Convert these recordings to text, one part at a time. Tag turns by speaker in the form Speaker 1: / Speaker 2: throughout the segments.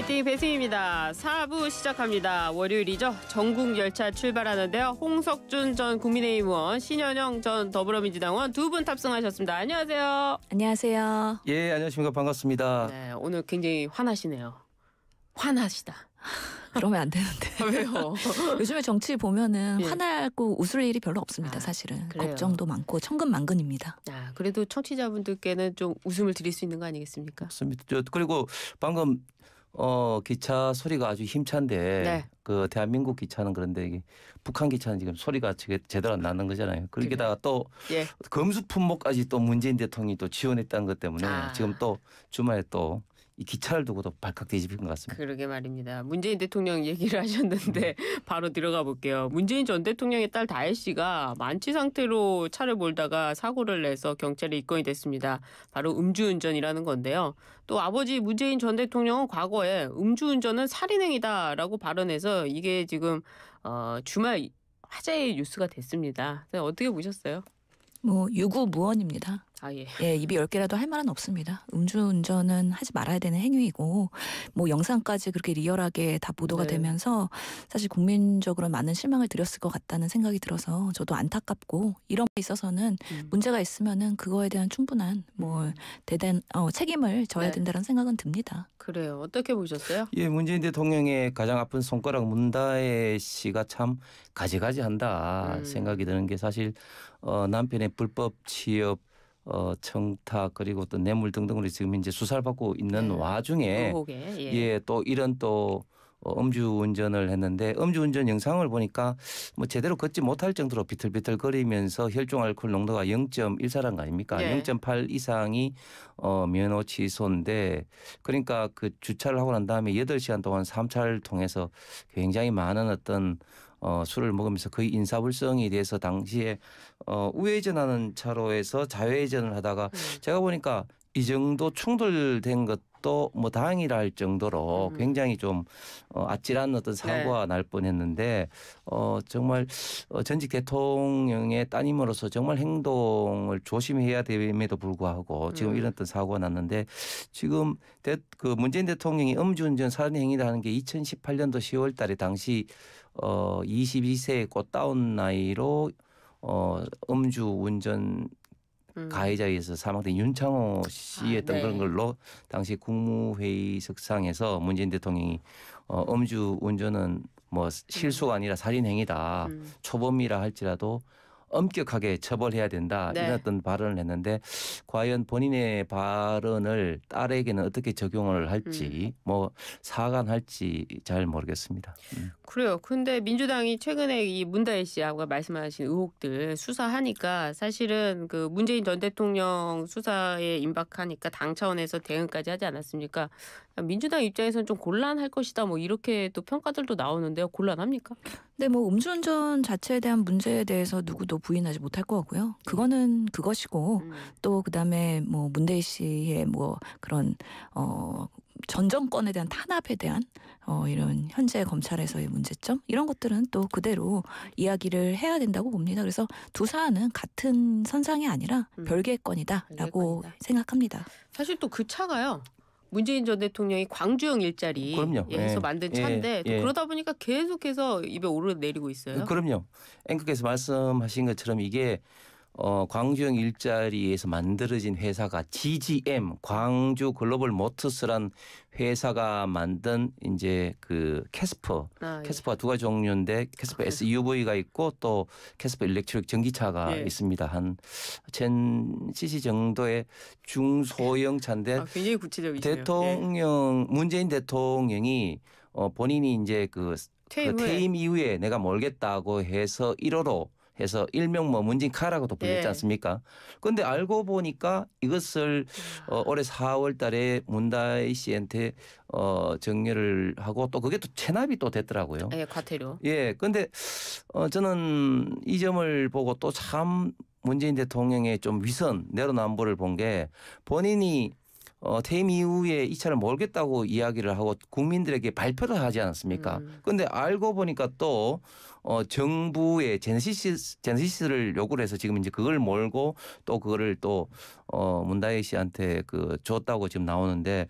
Speaker 1: 화이팅 배승입니다. 4부 시작합니다. 월요일이죠. 전국 열차 출발하는데요. 홍석준 전 국민의힘 의원, 신현영 전 더불어민주당 의원 두 분 탑승하셨습니다. 안녕하세요. 안녕하세요.
Speaker 2: 예, 안녕하십니까. 반갑습니다. 네,
Speaker 1: 오늘 굉장히 화나시네요. 화나시다. 그러면 안 되는데. 왜요? 요즘에 정치 보면은 예. 화날고 웃을 일이 별로 없습니다. 아, 사실은 그래요. 걱정도 많고 천근만근입니다. 아 그래도 청취자분들께는 좀 웃음을 드릴 수 있는 거 아니겠습니까?
Speaker 2: 맞습니다. 그리고 방금 어 기차 소리가 아주 힘찬데 네. 그 대한민국 기차는 그런데 이게 북한 기차는 지금 소리가 제, 대로안 나는 거잖아요. 그러게다가 또 예. 금수 품목까지 또 문재인 대통령이 또 지원했다는 것 때문에 아. 지금 또 주말에 또 기차를 두고도 발칵 뒤집힌 것 같습니다.
Speaker 1: 그러게 말입니다. 문재인 대통령 얘기를 하셨는데 음. 바로 들어가 볼게요. 문재인 전 대통령의 딸 다혜 씨가 만취 상태로 차를 몰다가 사고를 내서 경찰에 입건이 됐습니다. 바로 음주운전이라는 건데요. 또 아버지 문재인 전 대통령은 과거에 음주운전은 살인행위다라고 발언해서 이게 지금 어, 주말 화제의 뉴스가 됐습니다. 네, 어떻게 보셨어요?
Speaker 3: 뭐 유구무원입니다. 아, 예. 예, 입이 열 개라도 할 말은 없습니다. 음주운전은 하지 말아야 되는 행위이고, 뭐 영상까지 그렇게 리얼하게 다 보도가 네. 되면서 사실 국민적으로 많은 실망을 드렸을 것 같다는 생각이 들어서 저도 안타깝고 이런 데 있어서는 음. 문제가 있으면은 그거에 대한 충분한 뭐 음. 대단 어, 책임을 져야 네. 된다는 생각은 듭니다.
Speaker 1: 그래요. 어떻게 보셨어요?
Speaker 2: 예, 문재인 대통령의 가장 아픈 손가락 문다혜 씨가 참 가지가지한다 음. 생각이 드는 게 사실 어, 남편의 불법 취업 어, 청탁 그리고 또 뇌물 등등으로 지금 이제 수사를 받고 있는 네. 와중에 보게, 예. 예. 또 이런 또 어, 음주운전을 했는데 음주운전 영상을 보니까 뭐 제대로 걷지 못할 정도로 비틀비틀 거리면서 혈중알코올 농도가 0.14라는 거 아닙니까? 예. 0.8 이상이 어, 면허 취소인데 그러니까 그 주차를 하고 난 다음에 8시간 동안 삼차를 통해서 굉장히 많은 어떤 어, 술을 먹으면서 거의 인사불성이 돼서 당시에 어, 우회전하는 차로에서 좌회전을 하다가 음. 제가 보니까 이 정도 충돌된 것도 뭐 다행이라 할 정도로 음. 굉장히 좀 어, 아찔한 어떤 네. 사고가 네. 날 뻔했는데 어, 정말 어, 전직 대통령의 따님으로서 정말 행동을 조심해야 됨에도 불구하고 지금 음. 이런 어떤 사고가 났는데 지금 대, 그 문재인 대통령이 음주운전 살인행위를 하는 게 2018년도 10월달에 당시 어 22세 꽃다운 나이로 어 음주 운전 음. 가해자에서 사망된 윤창호 씨였던 아, 네. 그런 걸로 당시 국무회의석상에서 문재인 대통령이 어, 음주 운전은 뭐 음. 실수가 아니라 살인 행위다 음. 초범이라 할지라도 엄격하게 처벌해야 된다 네. 이런 어떤 발언을 했는데 과연 본인의 발언을 딸에게는 어떻게 적용을 할지 음. 뭐 사과할지 잘 모르겠습니다.
Speaker 1: 음. 그래요. 근데 민주당이 최근에 이 문다혜 씨하고 말씀하신 의혹들 수사하니까 사실은 그 문재인 전 대통령 수사에 임박하니까 당 차원에서 대응까지 하지 않았습니까? 아, 민주당 입장에서는 좀 곤란할 것이다 뭐 이렇게 또 평가들도 나오는데요. 곤란합니까?
Speaker 3: 네, 뭐 음주운전 자체에 대한 문제에 대해서 누구도 부인하지 못할 거 같고요. 그거는 그것이고 음. 또 그다음에 뭐 문대희 씨의 뭐 그런 어전 정권에 대한 탄압에 대한 어, 이런 현재 검찰에서의 문제점 이런 것들은 또 그대로 이야기를 해야 된다고 봅니다. 그래서 두 사안은 같은 선상이 아니라 음. 별개의 건이다라고 별개의 건이다.
Speaker 1: 생각합니다. 사실 또 그 차가요. 문재인 전 대통령이 광주형 일자리 에럼 어, 예, 서 만든 예. 차인데 예. 그러다 보니까 계속해서 입에 오르내리고 있어요. 어,
Speaker 2: 그럼요. 앵커께서 말씀하신 것처럼 이게 어, 광주형 일자리에서 만들어진 회사가 GGM 광주 글로벌 모터스란 회사가 만든 이제 그 캐스퍼 아, 예. 캐스퍼가 두 가지 종류인데 캐스퍼 아, SUV가 있고 또 캐스퍼 일렉트릭 전기차가 예. 있습니다. 한천 cc 정도의 중소형 차인데 아, 굉장히 구체적이시네요. 대통령 예. 문재인 대통령이 어, 본인이 이제 그 퇴임, 그 퇴임 이후에 내가 멀겠다고 해서 1호로 해서 일명 뭐 문진카라고도 불렸지 네. 않습니까? 근데 알고 보니까 이것을 어, 올해 4월 달에 문다이 씨한테 어, 정렬을 하고 또 그게 또 체납이 또 됐더라고요. 예, 과태료. 예. 근데 어, 저는 이 점을 보고 또 참 문재인 대통령의 좀 위선 내로남불을 본 게 본인이 어, 퇴임 이후에 이 차를 몰겠다고 이야기를 하고 국민들에게 발표를 하지 않았습니까? 음. 근데 알고 보니까 또 어, 정부의 제네시스 제네시스를 요구를 해서 지금 이제 그걸 몰고 또 그거를 또 어, 문다혜 씨한테 그 줬다고 지금 나오는데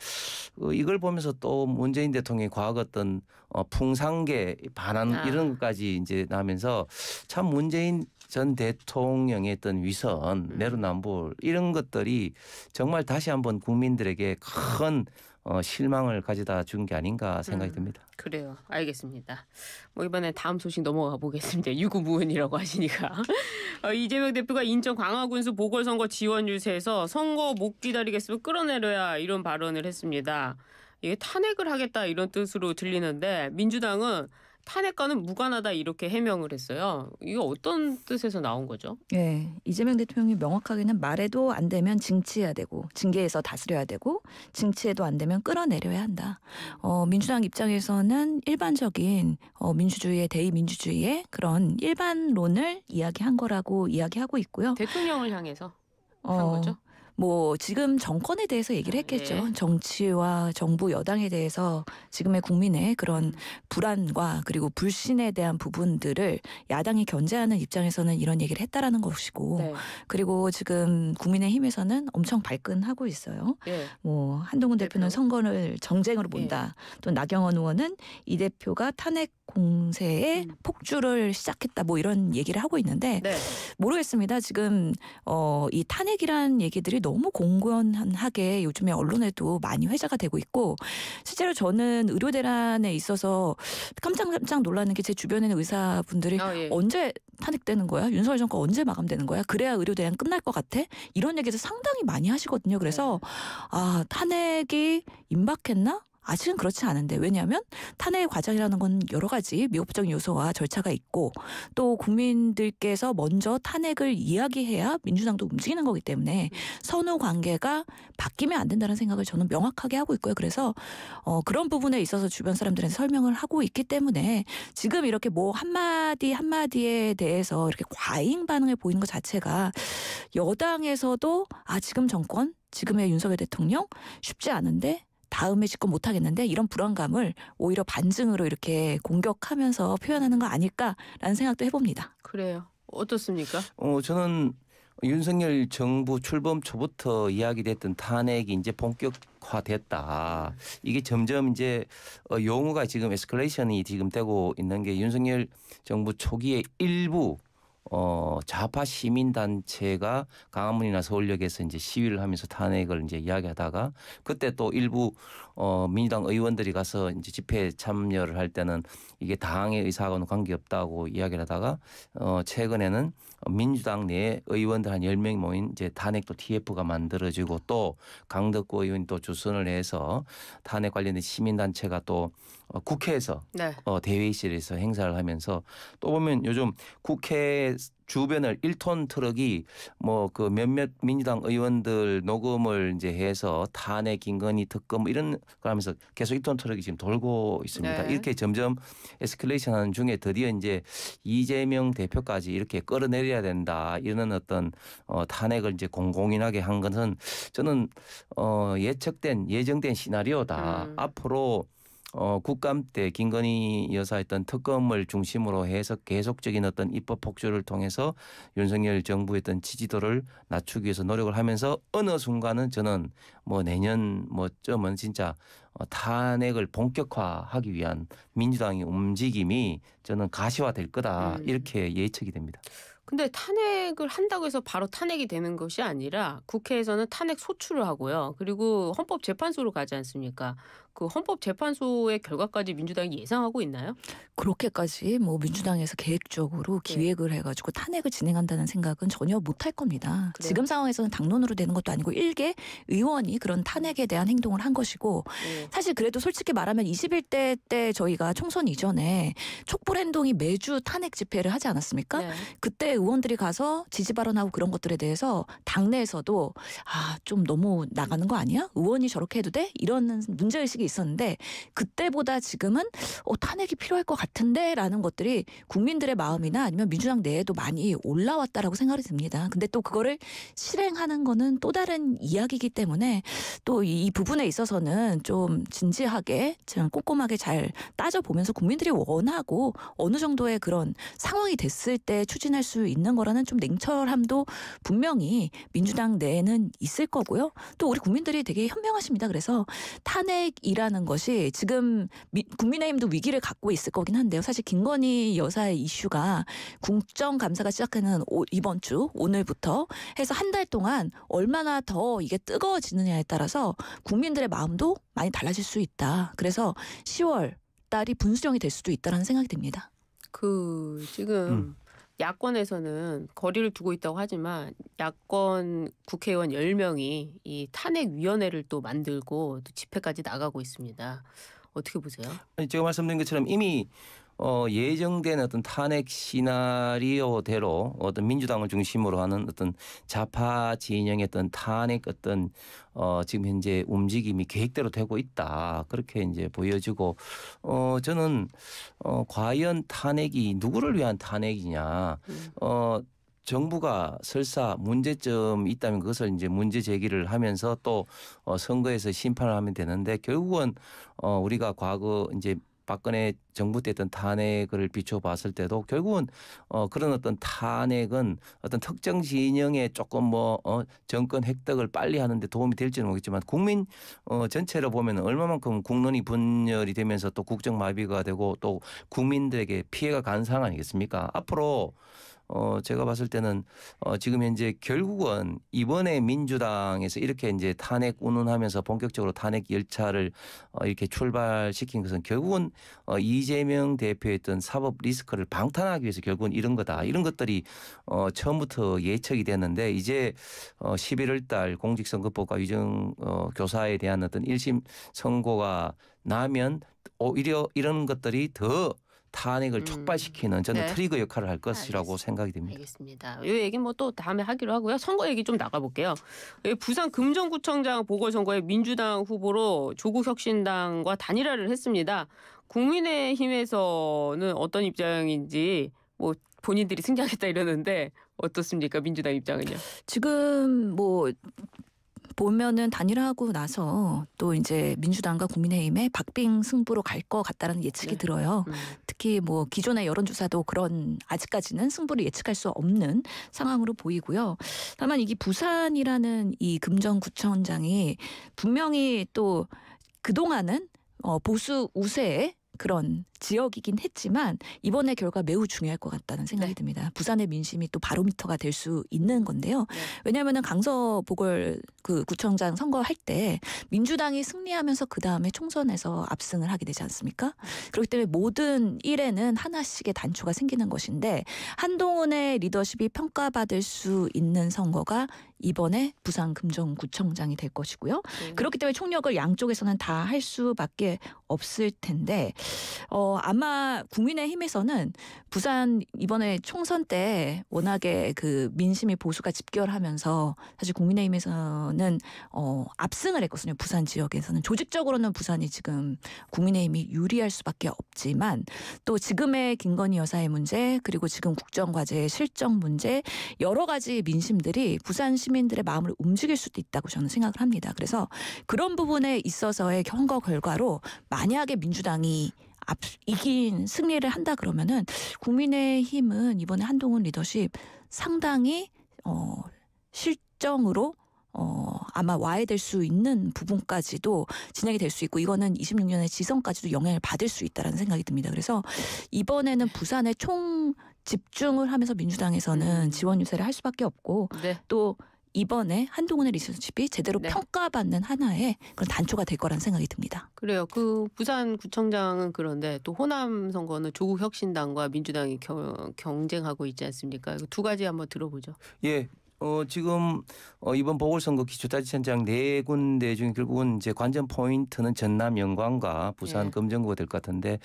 Speaker 2: 어, 이걸 보면서 또 문재인 대통령이 과거 어떤 어, 풍산계 반환 아. 이런 것까지 이제 나면서 참 문재인 전 대통령의 어떤 위선, 음. 내로남불 이런 것들이 정말 다시 한번 국민들에게 큰 어, 실망을 가져다 준 게 아닌가 생각이 음, 듭니다.
Speaker 1: 그래요. 알겠습니다. 뭐 이번에 다음 소식 넘어가 보겠습니다. 유구무원이라고 하시니까 어, 이재명 대표가 인천 광화군수 보궐선거 지원 유세에서 선거 못 기다리겠으면 끌어내려야 이런 발언을 했습니다. 이게 탄핵을 하겠다 이런 뜻으로 들리는데 민주당은 탄핵과는 무관하다 이렇게 해명을 했어요. 이거 어떤 뜻에서 나온 거죠?
Speaker 3: 예, 이재명 대통령이 명확하게는 말해도 안 되면 징치해야 되고 징계해서 다스려야 되고 징치해도 안 되면 끌어내려야 한다. 어, 민주당 입장에서는 일반적인 어, 민주주의의 대의민주주의의 그런 일반론을 이야기한 거라고 이야기하고 있고요.
Speaker 1: 대통령을 향해서 한
Speaker 3: 어, 거죠? 뭐 지금 정권에 대해서 얘기를 아, 했겠죠. 네. 정치와 정부 여당에 대해서 지금의 국민의 그런 불안과 그리고 불신에 대한 부분들을 야당이 견제하는 입장에서는 이런 얘기를 했다라는 것이고 네. 그리고 지금 국민의힘에서는 엄청 발끈하고 있어요. 네. 뭐 한동훈 네, 대표는 대표. 선거를 정쟁으로 예. 본다. 또 나경원 의원은 이 대표가 탄핵 공세에 음. 폭주를 시작했다 뭐 이런 얘기를 하고 있는데 네. 모르겠습니다. 지금 어 이 탄핵이란 얘기들이 너무 너무 공고하게 요즘에 언론에도 많이 회자가 되고 있고 실제로 저는 의료 대란에 있어서 깜짝깜짝 놀라는 게 제 주변에 있는 의사분들이 아, 예. 언제 탄핵되는 거야? 윤석열 정권 언제 마감되는 거야? 그래야 의료 대란 끝날 것 같아? 이런 얘기도 상당히 많이 하시거든요. 그래서 네. 아 탄핵이 임박했나? 아직은 그렇지 않은데 왜냐하면 탄핵 과정이라는 건 여러 가지 미흡적 요소와 절차가 있고 또 국민들께서 먼저 탄핵을 이야기해야 민주당도 움직이는 거기 때문에 선후 관계가 바뀌면 안 된다는 생각을 저는 명확하게 하고 있고요. 그래서 어, 그런 부분에 있어서 주변 사람들은 설명을 하고 있기 때문에 지금 이렇게 뭐 한마디 한마디에 대해서 이렇게 과잉 반응을 보이는 것 자체가 여당에서도 아 지금 정권 지금의 윤석열 대통령 쉽지 않은데 다음에 짓고 못하겠는데 이런 불안감을 오히려 반증으로 이렇게 공격하면서 표현하는 거 아닐까라는 생각도 해봅니다.
Speaker 1: 그래요.
Speaker 2: 어떻습니까? 어, 저는 윤석열 정부 출범 초부터 이야기됐던 탄핵이 이제 본격화됐다. 이게 점점 이제 어, 용어가 지금 에스컬레이션이 지금 되고 있는 게 윤석열 정부 초기에 일부 어 좌파 시민 단체가 강화문이나 서울역에서 이제 시위를 하면서 탄핵을 이제 이야기하다가 그때 또 일부 어, 민주당 의원들이 가서 이제 집회에 참여를 할 때는 이게 당의 의사하고는 관계없다고 이야기를 하다가 어, 최근에는 민주당 내 의원들 한 열명이 모인 이제 탄핵도 TF가 만들어지고 또 강덕구 의원이 또 주선을 해서 탄핵 관련된 시민단체가 또 어, 국회에서 네. 어, 대회의실에서 행사를 하면서 또 보면 요즘 국회 주변을 1톤 트럭이 뭐 그 몇몇 민주당 의원들 녹음을 이제 해서 탄핵 김건희 특검 이런 걸 하면서 계속 1톤 트럭이 지금 돌고 있습니다. 네. 이렇게 점점 에스컬레이션 하는 중에 드디어 이제 이재명 대표까지 이렇게 끌어내려야 된다 이런 어떤 어 탄핵을 이제 공공인하게 한 것은 저는 어 예측된 예정된 시나리오다. 음. 앞으로 어, 국감 때 김건희 여사 했던 특검을 중심으로 해서 계속적인 어떤 입법 폭주를 통해서 윤석열 정부 의 어떤 지지도를 낮추기 위해서 노력을 하면서 어느 순간은 저는 뭐 내년 뭐쯤은 진짜 어, 탄핵을 본격화하기 위한 민주당의 움직임이 저는 가시화될 거다 음. 이렇게 예측이 됩니다.
Speaker 1: 근데 탄핵을 한다고 해서 바로 탄핵이 되는 것이 아니라 국회에서는 탄핵 소추를 하고요. 그리고 헌법재판소로 가지 않습니까? 그 헌법재판소의 결과까지 민주당이 예상하고 있나요?
Speaker 3: 그렇게까지 뭐 민주당에서 계획적으로 네. 기획을 해가지고 탄핵을 진행한다는 생각은 전혀 못할 겁니다. 그래요? 지금 상황에서는 당론으로 되는 것도 아니고 일개 의원이 그런 탄핵에 대한 행동을 한 것이고 네. 사실 그래도 솔직히 말하면 21대 때 저희가 총선 이전에 촛불 행동이 매주 탄핵 집회를 하지 않았습니까? 네. 그때 의원들이 가서 지지 발언하고 그런 것들에 대해서 당내에서도 아 좀 너무 나가는 거 아니야? 의원이 저렇게 해도 돼? 이런 문제 의식이 있었는데 그때보다 지금은 어, 탄핵이 필요할 것 같은데라는 것들이 국민들의 마음이나 아니면 민주당 내에도 많이 올라왔다라고 생각이 듭니다. 근데 또 그거를 실행하는 거는 또 다른 이야기이기 때문에 또 이 부분에 있어서는 좀 진지하게 참 꼼꼼하게 잘 따져보면서 국민들이 원하고 어느 정도의 그런 상황이 됐을 때 추진할 수 있는 거라는 좀 냉철함도 분명히 민주당 내에는 있을 거고요. 또 우리 국민들이 되게 현명하십니다. 그래서 탄핵 이 이라는 것이 지금 미, 국민의힘도 위기를 갖고 있을 거긴 한데요. 사실 김건희 여사의 이슈가 국정감사가 시작하는 오, 이번 주 오늘부터 해서 한 달 동안 얼마나 더 이게 뜨거워지느냐에 따라서 국민들의 마음도 많이 달라질 수 있다. 그래서 10월 달이 분수령이 될 수도 있다라는 생각이 듭니다.
Speaker 1: 그 지금 음. 야권에서는 거리를 두고 있다고 하지만 야권 국회의원 10명이 이 탄핵위원회를 또 만들고 또 집회까지 나가고 있습니다. 어떻게 보세요?
Speaker 2: 아니, 제가 말씀드린 것처럼 이미 어, 예정된 어떤 탄핵 시나리오대로 어떤 민주당을 중심으로 하는 어떤 자파 진영의 어떤 탄핵 어떤 어, 지금 현재 움직임이 계획대로 되고 있다. 그렇게 이제 보여지고 어, 저는 어, 과연 탄핵이 누구를 위한 탄핵이냐. 음. 어, 정부가 설사 문제점이 있다면 그것을 이제 문제 제기를 하면서 또 어, 선거에서 심판을 하면 되는데 결국은 어, 우리가 과거 이제 박근혜 정부 때 어떤 탄핵을 비춰봤을 때도 결국은 어 그런 어떤 탄핵은 어떤 특정 진영에 조금 뭐 어 정권 획득을 빨리 하는데 도움이 될지는 모르겠지만 국민 어전체로 보면 얼마만큼 국론이 분열이 되면서 또 국정 마비가 되고 또 국민들에게 피해가 간 상황 아니겠습니까? 앞으로 어 제가 봤을 때는 어 지금 현재 결국은 이번에 민주당에서 이렇게 이제 탄핵 운운하면서 본격적으로 탄핵 열차를 어 이렇게 출발시킨 것은 결국은 어 이재명 대표의 어떤 사법 리스크를 방탄하기 위해서 결국은 이런 거다. 이런 것들이 어 처음부터 예측이 됐는데 이제 어 11월 달 공직선거법과 위정 어 교사에 대한 어떤 1심 선고가 나면 오히려 이런 것들이 더 탄핵을 음. 촉발시키는 저는 음. 네. 트리거 역할을 할 것이라고 알겠습니다. 생각이 됩니다. 알겠습니다.
Speaker 1: 이 얘기 뭐또 다음에 하기로 하고요. 선거 얘기 좀 나가볼게요. 예, 부산 금정구청장 보궐선거에 민주당 후보로 조국혁신당과 단일화를 했습니다. 국민의힘에서는 어떤 입장인지 뭐 본인들이 승리하다 이러는데 어떻습니까 민주당 입장은요?
Speaker 3: 지금 뭐 보면은 단일화하고 나서 또 이제 민주당과 국민의힘의 박빙 승부로 갈 것 같다라는 예측이 네. 들어요. 음. 특히 뭐 기존의 여론조사도 그런 아직까지는 승부를 예측할 수 없는 상황으로 보이고요. 다만 이게 부산이라는 이 금정구청장이 분명히 또 그동안은 어, 보수 우세의 그런 지역이긴 했지만 이번의 결과 매우 중요할 것 같다는 생각이 네. 듭니다. 부산의 민심이 또 바로미터가 될 수 있는 건데요. 네. 왜냐하면은 강서 보궐 그 구청장 선거할 때 민주당이 승리하면서 그 다음에 총선에서 압승을 하게 되지 않습니까? 그렇기 때문에 모든 일에는 하나씩의 단초가 생기는 것인데 한동훈의 리더십이 평가받을 수 있는 선거가 이번에 부산 금정구청장이 될 것이고요. 네. 그렇기 때문에 총력을 양쪽에서는 다 할 수밖에 없을 텐데 어, 아마 국민의힘에서는 부산 이번에 총선 때 워낙에 그 민심이 보수가 집결하면서 사실 국민의힘에서는 어, 압승을 했거든요. 부산 지역에서는 조직적으로는 부산이 지금 국민의힘이 유리할 수밖에 없지만 또 지금의 김건희 여사의 문제 그리고 지금 국정과제의 실정 문제 여러 가지 민심들이 부산 시민들의 마음을 움직일 수도 있다고 저는 생각을 합니다. 그래서 그런 부분에 있어서의 경거 결과로 만약에 민주당이 앞, 이긴 승리를 한다 그러면은 국민의힘은 이번에 한동훈 리더십 상당히 어, 실정으로 어, 아마 와해될 수 있는 부분까지도 진행이 될 수 있고 이거는 26년의 지선까지도 영향을 받을 수 있다라는 생각이 듭니다. 그래서 이번에는 네. 부산에 총 집중을 하면서 민주당에서는 음. 지원 유세를 할 수밖에 없고 네. 또 이번에 한동훈의 리서치비 제대로 네. 평가받는 하나의 그런 단초가 될 거란 생각이 듭니다.
Speaker 1: 그래요. 그 부산구청장은 그런데 또 호남 선거는 조국 혁신당과 민주당이 겨, 경쟁하고 있지 않습니까? 두 가지 한번 들어보죠.
Speaker 2: 예. 어, 지금 어, 이번 보궐선거 기초자치단장 네 군데 중에 결국은 이제 관전 포인트는 전남 영광과 부산 예. 금정구가 될 것 같은데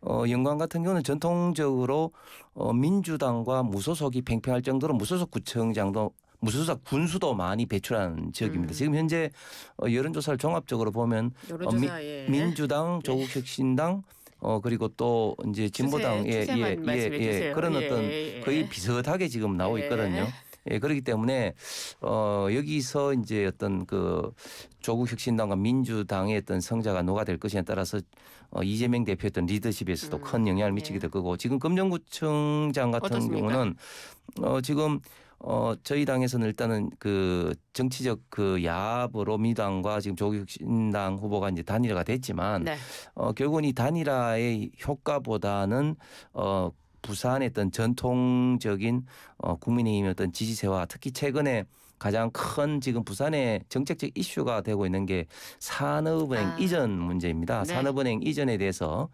Speaker 2: 어, 영광 같은 경우는 전통적으로 어, 민주당과 무소속이 팽팽할 정도로 무소속 구청장도 무수사 군수도 많이 배출한 지역입니다. 음. 지금 현재 어, 여론조사를 종합적으로 보면 어, 여론조사, 어, 미, 예. 민주당, 예. 조국혁신당 어 그리고 또 이제 진보당 예예예 예, 예, 예, 그런 예, 어떤 예, 거의 비슷하게 지금 나오고 있거든요. 예, 그렇기 때문에 어 여기서 이제 어떤 그 조국 혁신당과 민주당의 어떤 성자가 누가 될 것이냐에 따라서 어 이재명 대표의 어떤 리더십에서도 음, 큰 영향을 미치게 될 거고 지금 금정구청장 같은 어떻습니까? 경우는 어 지금 어 저희 당에서는 일단은 그 정치적 그 야합으로 민당과 지금 조국신당 후보가 이제 단일화가 됐지만 네. 어 결국은 이 단일화의 효과보다는 어 부산의 어떤 전통적인 어 국민의힘의 어떤 지지세와 특히 최근에 가장 큰 지금 부산의 정책적 이슈가 되고 있는 게 산업은행 아. 이전 문제입니다. 네. 산업은행 이전에 대해서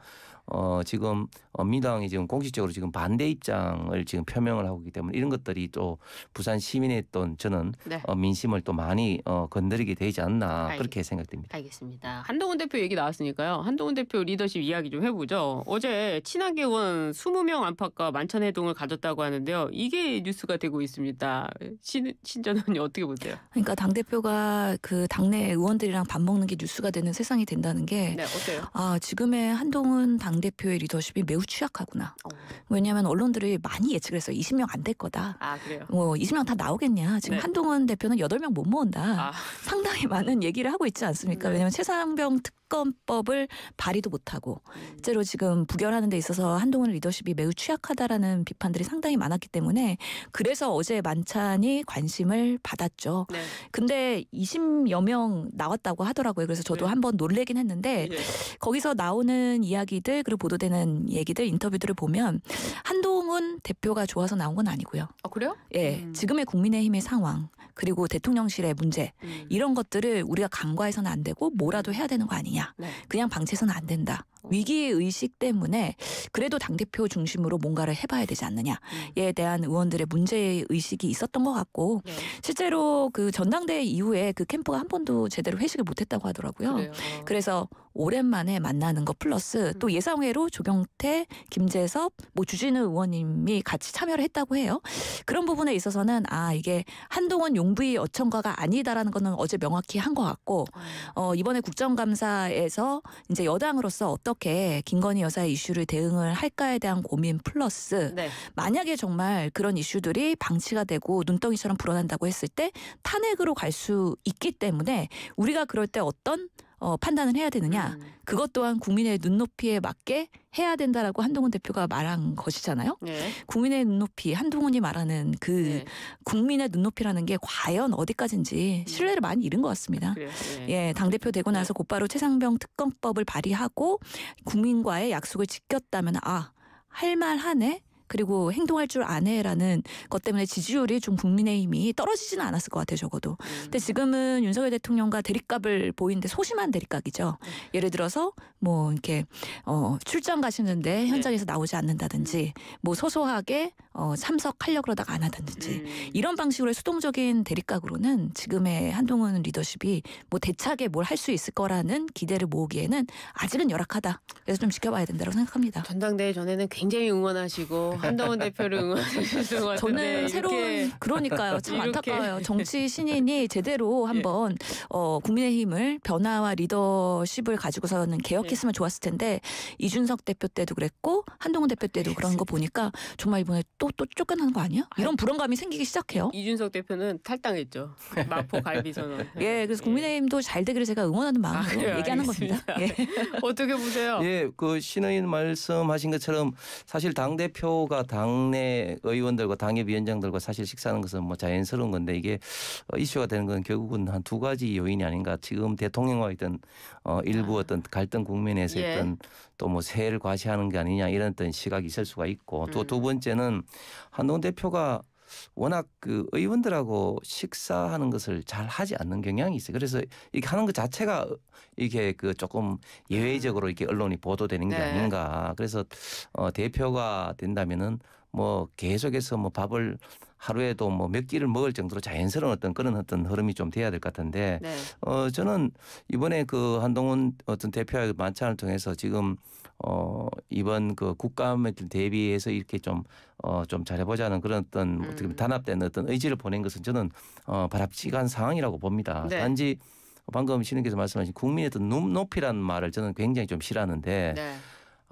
Speaker 2: 어 지금 어, 민당이 지금 공식적으로 지금 반대 입장을 지금 표명을 하고 있기 때문에 이런 것들이 또 부산 시민의 어떤 저는 네. 어, 민심을 또 많이 어, 건드리게 되지 않나 알 그렇게 생각됩니다.
Speaker 1: 알겠습니다. 한동훈 대표 얘기 나왔으니까요. 한동훈 대표 리더십 이야기 좀 해보죠. 어제 친한계 의원 20명 안팎과 만찬 회동을 가졌다고 하는데요. 이게 뉴스가 되고 있습니다. 신, 신전 의원님 어떻게 보세요?
Speaker 3: 그러니까 당 대표가 그 당내 의원들이랑 밥 먹는 게 뉴스가 되는 세상이 된다는 게 네, 어때요? 아 지금의 한동훈 당당 대표의 리더십이 매우 취약하구나. 어. 왜냐하면 언론들이 많이 예측을 했어요. 20명 안 될 거다.
Speaker 1: 아 그래요. 뭐
Speaker 3: 20명 다 나오겠냐. 지금 네. 한동훈 대표는 8명 못 모은다. 아. 상당히 많은 얘기를 하고 있지 않습니까? 네. 왜냐면 최상병 특검법을 발의도 못하고 음. 실제로 지금 부결하는 데 있어서 한동훈 리더십이 매우 취약하다라는 비판들이 상당히 많았기 때문에 그래서 어제 만찬이 관심을 받았죠. 네. 근데 20여 명 나왔다고 하더라고요. 그래서 저도 네. 한번 놀래긴 했는데 예. 거기서 나오는 이야기들 시각으로 보도되는 얘기들 인터뷰들을 보면 한동훈 대표가 좋아서 나온 건 아니고요. 아 그래요? 예, 음. 지금의 국민의힘의 상황 그리고 대통령실의 문제 음. 이런 것들을 우리가 간과해서는 안 되고 뭐라도 해야 되는 거 아니냐. 네. 그냥 방치해서는 안 된다. 어. 위기 의식 때문에 그래도 당 대표 중심으로 뭔가를 해봐야 되지 않느냐에 음. 대한 의원들의 문제 의식이 있었던 것 같고 네. 실제로 그 전당대회 이후에 그 캠프가 한 번도 제대로 회식을 못했다고 하더라고요. 그래요. 그래서 오랜만에 만나는 것 플러스 음. 또 예상외로 조경태, 김재섭, 뭐 주진우 의원님이 같이 참여를 했다고 해요. 그런 부분에 있어서는 아 이게 한동훈 용부의 어청과가 아니다라는 거는 어제 명확히 한 것 같고 음. 어 이번에 국정감사에서 이제 여당으로서 어떤 어떻게 김건희 여사의 이슈를 대응을 할까에 대한 고민 플러스 네. 만약에 정말 그런 이슈들이 방치가 되고 눈덩이처럼 불어난다고 했을 때 탄핵으로 갈 수 있기 때문에 우리가 그럴 때 어떤 어, 판단을 해야 되느냐 음. 그것 또한 국민의 눈높이에 맞게 해야 된다라고 한동훈 대표가 말한 것이잖아요. 네. 국민의 눈높이 한동훈이 말하는 그 네. 국민의 눈높이라는 게 과연 어디까지인지 네. 신뢰를 많이 잃은 것 같습니다. 네. 예, 당 대표 되고 나서 네. 곧바로 최상병 특검법을 발의하고 국민과의 약속을 지켰다면 아. 할 만하네 그리고 행동할 줄 아네라는 것 때문에 지지율이 좀 국민의힘이 떨어지지는 않았을 것 같아요 적어도. 음. 근데 지금은 윤석열 대통령과 대립각을 보이는데 소심한 대립각이죠. 네. 예를 들어서 뭐 이렇게 어, 출장 가시는데 네. 현장에서 네. 나오지 않는다든지 뭐 소소하게 어, 참석하려 그러다가 안 하다든지 음. 이런 방식으로의 수동적인 대립각으로는 지금의 한동훈 리더십이 뭐 대차게 뭘 할 수 있을 거라는 기대를 모으기에는 아직은 열악하다. 그래서 좀 지켜봐야 된다고
Speaker 1: 생각합니다. 전당대회 전에는 굉장히 응원하시고 한동훈 대표를 응원해주신 것 같은데 저는 새로운 그러니까요 참 안타까워요 정치 신인이 제대로 예. 한번 예. 어,
Speaker 3: 국민의힘을 변화와 리더십을 가지고서는 개혁했으면 예. 좋았을 텐데 이준석 대표 때도 그랬고 한동훈 대표 때도 그런 거 보니까 정말 이번에 또 또 쫓겨나는 거 아니야? 이런 불안감이 생기기 시작해요.
Speaker 1: 이준석 대표는 탈당했죠
Speaker 2: 마포 갈비 선언.
Speaker 3: 예, 그래서 국민의힘도 잘 되기를 제가 응원하는 아, 마음으로 아, 얘기하는 알겠습니다.
Speaker 2: 겁니다. 예. 어떻게 보세요? 예, 그 신의인 말씀하신 것처럼 사실 당 대표 후보가 당내 의원들과 당협위원장들과 사실 식사하는 것은 뭐 자연스러운 건데 이게 어, 이슈가 되는 건 결국은 한 두 가지 요인이 아닌가. 지금 대통령과 있던 어 일부 아. 어떤 갈등 국면에서 예. 있던 또뭐새해를 과시하는 게 아니냐 이런 어떤 시각이 있을 수가 있고 또두 음. 번째는 한동훈 대표가 워낙 그 의원들하고 식사하는 것을 잘 하지 않는 경향이 있어요. 그래서 이렇게 하는 것 자체가 이게 그 조금 예외적으로 음. 이렇게 언론이 보도되는 게 네. 아닌가. 그래서 어 대표가 된다면은 뭐 계속해서 뭐 밥을 하루에도 뭐 몇 끼를 먹을 정도로 자연스러운 어떤 그런 어떤 흐름이 좀 돼야 될 것 같은데 네. 어 저는 이번에 그 한동훈 어떤 대표의 만찬을 통해서 지금 어 이번 그 국감에 대비해서 이렇게 좀 어, 좀 잘해보자는 그런 어떤 음. 어떻게 보면 음. 단합된 어떤 의지를 보낸 것은 저는 어, 바람직한 상황이라고 봅니다. 네. 단지 방금 시님께서 말씀하신 국민의 눈높이라는 말을 저는 굉장히 좀 싫어하는데 네.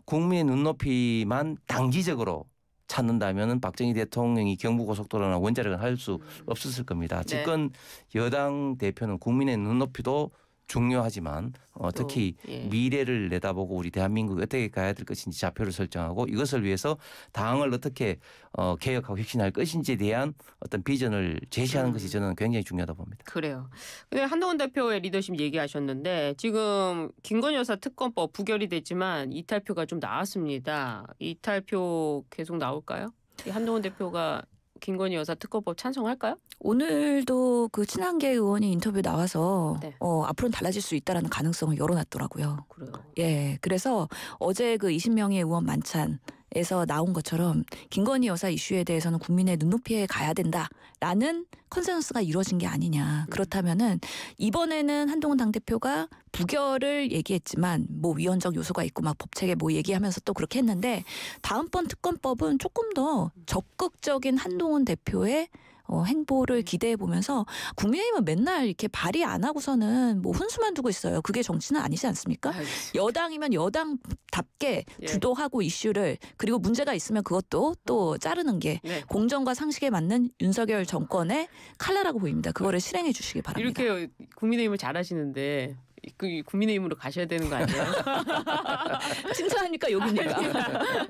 Speaker 2: 국민의 눈높이만 단기적으로 찾는다면은 박정희 대통령이 경부고속도로나 원자력을 할수 음. 없었을 겁니다. 지금 네. 여당 대표는 국민의 눈높이도 중요하지만 어, 특히 또, 예. 미래를 내다보고 우리 대한민국이 어떻게 가야 될 것인지 좌표를 설정하고 이것을 위해서 당을 어떻게 어, 개혁하고 혁신할 것인지에 대한 어떤 비전을 제시하는 음. 것이 저는 굉장히 중요하다 봅니다.
Speaker 1: 그래요. 근데 한동훈 대표의 리더십 얘기하셨는데 지금 김건희 여사 특검법 부결이 됐지만 이탈표가 좀 나왔습니다. 이탈표 계속 나올까요? 한동훈 대표가 김건희 여사 특검법 찬성할까요?
Speaker 3: 오늘도 그 친한계 의원이 인터뷰 나와서 네. 어, 앞으로는 달라질 수 있다라는 가능성을 열어놨더라고요. 아, 그래요. 예, 그래서 어제 그 20명의 의원 만찬 에서 나온 것처럼 김건희 여사 이슈에 대해서는 국민의 눈높이에 가야 된다라는 컨센서스가 이루어진 게 아니냐. 음. 그렇다면은 이번에는 한동훈 당대표가 부결을 얘기했지만 뭐 위헌적 요소가 있고 막 법책에 뭐 얘기하면서 또 그렇게 했는데 다음번 특검법은 조금 더 적극적인 한동훈 대표의 어, 행보를 음. 기대해 보면서 국민의힘은 맨날 이렇게 발의 안 하고서는 뭐 훈수만 두고 있어요. 그게 정치는 아니지 않습니까? 알겠습니다. 여당이면 여당답게 예. 주도하고 이슈를 그리고 문제가 있으면 그것도 또 자르는 게 네. 공정과 상식에 맞는
Speaker 1: 윤석열 정권의 칼라라고 보입니다. 그거를 어. 실행해 주시기 바랍니다. 이렇게 국민의힘을 잘하시는데 그 국민의힘으로 가셔야 되는 거 아니에요? 칭찬하니까 욕입니까?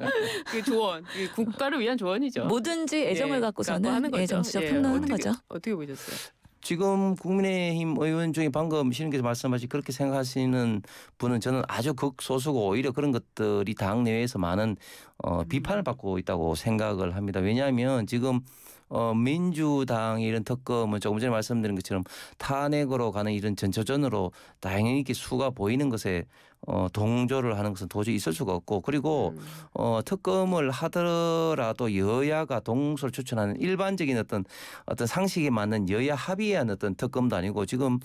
Speaker 1: 그 조언, 그 국가를 위한 조언이죠. 뭐든지 예, 애정을 그러니까 뭐 예, 갖고서는 하는 거죠. 애정지적 예, 평론하는 거죠.
Speaker 2: 어떻게 보셨어요? 지금 국민의힘 의원 중에 방금 시인께서 말씀하신 그렇게 생각하시는 분은 저는 아주 극소수고 오히려 그런 것들이 당내에서 많은 어, 음. 비판을 받고 있다고 생각을 합니다. 왜냐하면 지금 어, 민주당 이런 특검은 조금 전에 말씀드린 것처럼 탄핵으로 가는 이런 전초전으로 다행히 이렇게 수가 보이는 것에 어, 동조를 하는 것은 도저히 있을 수가 없고 그리고 음. 어, 특검을 하더라도 여야가 동를 추천하는 일반적인 어떤 어떤 상식에 맞는 여야 합의한 어떤 특검도 아니고 지금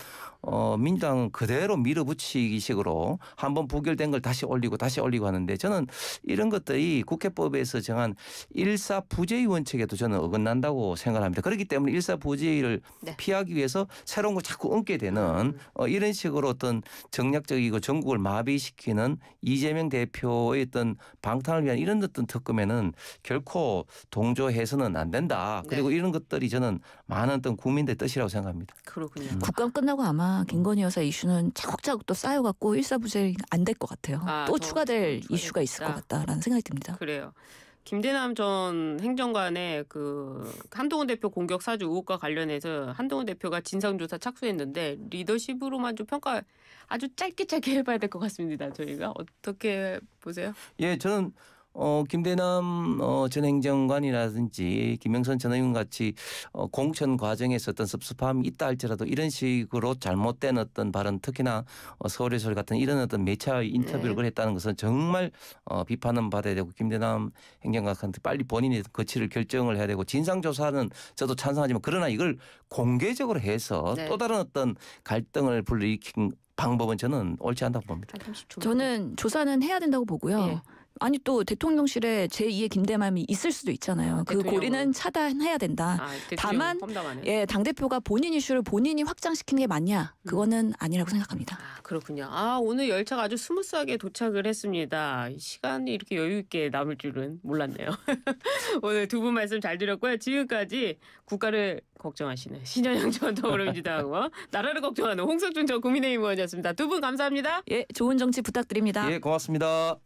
Speaker 2: 어, 민주당은 그대로 밀어붙이기식으로 한 번 부결된 걸 다시 올리고 다시 올리고 하는데 저는 이런 것들이 국회법에서 정한 일사부재의 원칙에도 저는 어긋난다고 생각합니다. 그렇기 때문에 일사부재의를 네. 피하기 위해서 새로운 걸 자꾸 얹게 되는 음. 어, 이런 식으로 어떤 정략적이고 전국을 마비시키는 이재명 대표의 어떤 방탄을 위한 이런 어떤 특검에는 결코 동조해서는 안 된다. 네. 그리고 네. 이런 것들이 저는 많은 어떤 국민들 의 뜻이라고 생각합니다.
Speaker 3: 그렇군요. 음. 국감 끝나고 아마 김건희 여사 이슈는 차곡차곡 또 쌓여갖고 일사부재 의안 될 것 같아요. 아, 또 추가될 이슈가 있을 것 같다라는
Speaker 1: 생각이 듭니다. 거죠. 그래요. 김대남 전 행정관의 그 한동훈 대표 공격 사주 의혹과 관련해서 한동훈 대표가 진상조사 착수했는데 리더십으로만 좀 평가 아주 짧게 짧게 해봐야 될 것 같습니다. 저희가 어떻게 보세요?
Speaker 2: 예, 저는 어, 김대남 어, 전 행정관이라든지 김영선 전 의원 같이 어, 공천 과정에서 어떤 섭섭함이 있다 할지라도 이런 식으로 잘못된 어떤 발언 특히나 어, 서울의 소리 같은 이런 어떤 매체 인터뷰를 네. 그랬다는 것은 정말 어, 비판은 받아야 되고 김대남 행정관한테 빨리 본인의 거취를 결정을 해야 되고 진상조사는 저도 찬성하지만 그러나 이걸 공개적으로 해서 네. 또 다른 어떤 갈등을 불러일으킨 방법은 저는 옳지 않다고 봅니다.
Speaker 3: 저는 조사는 해야 된다고 보고요. 네. 아니 또 대통령실에 제2의 김대만이 있을 수도 있잖아요. 아, 그 고리는 뭐 차단해야 된다. 아, 다만 예, 당 대표가 본인 이슈를 본인이 확장시키는 게 맞냐? 음. 그거는 아니라고 생각합니다.
Speaker 1: 아, 그렇군요. 아 오늘 열차가 아주 스무스하게 도착을 했습니다. 시간이 이렇게 여유 있게 남을 줄은 몰랐네요. 오늘 두 분 말씀 잘들었고요 지금까지 국가를 걱정하시는 신현영 전 더불어민주당 의원, 나라를 걱정하는 홍석준 전 국민의힘 의원이었습니다. 두 분 감사합니다. 예, 좋은 정치 부탁드립니다. 예,
Speaker 2: 고맙습니다.